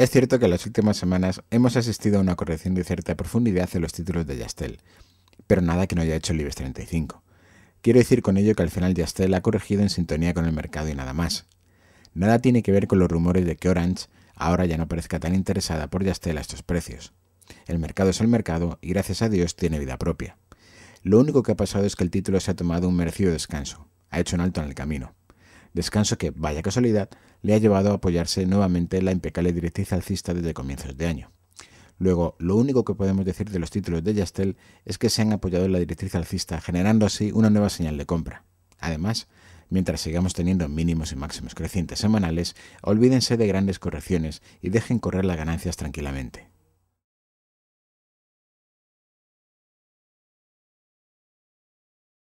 Es cierto que en las últimas semanas hemos asistido a una corrección de cierta profundidad en los títulos de Yastel, pero nada que no haya hecho el IBEX 35. Quiero decir con ello que al final Yastel ha corregido en sintonía con el mercado y nada más. Nada tiene que ver con los rumores de que Orange ahora ya no parezca tan interesada por Yastel a estos precios. El mercado es el mercado y gracias a Dios tiene vida propia. Lo único que ha pasado es que el título se ha tomado un merecido descanso, ha hecho un alto en el camino descanso que, vaya casualidad, le ha llevado a apoyarse nuevamente en la impecable directriz alcista desde comienzos de año. Luego, lo único que podemos decir de los títulos de Yastel es que se han apoyado en la directriz alcista, generando así una nueva señal de compra. Además, mientras sigamos teniendo mínimos y máximos crecientes semanales, olvídense de grandes correcciones y dejen correr las ganancias tranquilamente.